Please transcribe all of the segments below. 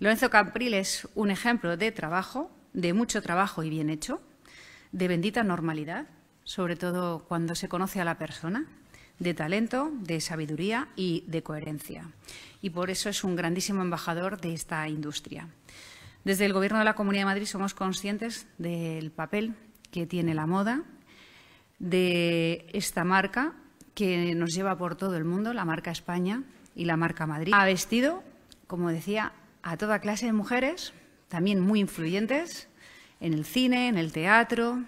Lorenzo Capril es un ejemplo de trabajo, de mucho trabajo y bien hecho, de bendita normalidad, sobre todo cuando se conoce a la persona, de talento, de sabiduría y de coherencia. Y por eso es un grandísimo embajador de esta industria. Desde el Gobierno de la Comunidad de Madrid somos conscientes del papel que tiene la moda, de esta marca que nos lleva por todo el mundo, la marca España y la marca Madrid. Ha vestido, como decía, a toda clase de mujeres, también muy influyentes, en el cine, en el teatro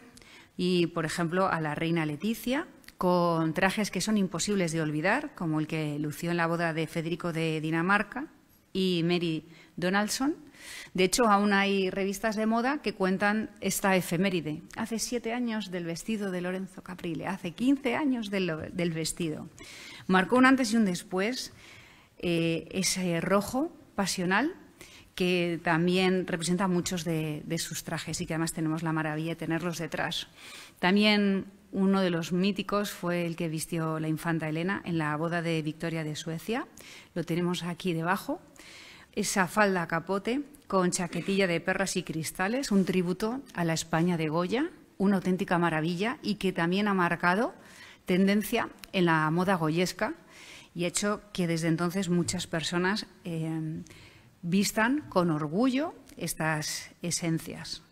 y, por ejemplo, a la reina Leticia, con trajes que son imposibles de olvidar, como el que lució en la boda de Federico de Dinamarca y Mary Donaldson. De hecho, aún hay revistas de moda que cuentan esta efeméride. Hace siete años del vestido de Lorenzo Caprile, hace quince años del, vestido. Marcó un antes y un después eh, ese rojo pasional que también representa muchos de, sus trajes y que además tenemos la maravilla de tenerlos detrás. También uno de los míticos fue el que vistió la infanta Elena en la boda de Victoria de Suecia. Lo tenemos aquí debajo. Esa falda capote con chaquetilla de perras y cristales, un tributo a la España de Goya, una auténtica maravilla y que también ha marcado tendencia en la moda goyesca y hecho que desde entonces muchas personas eh, vistan con orgullo estas esencias.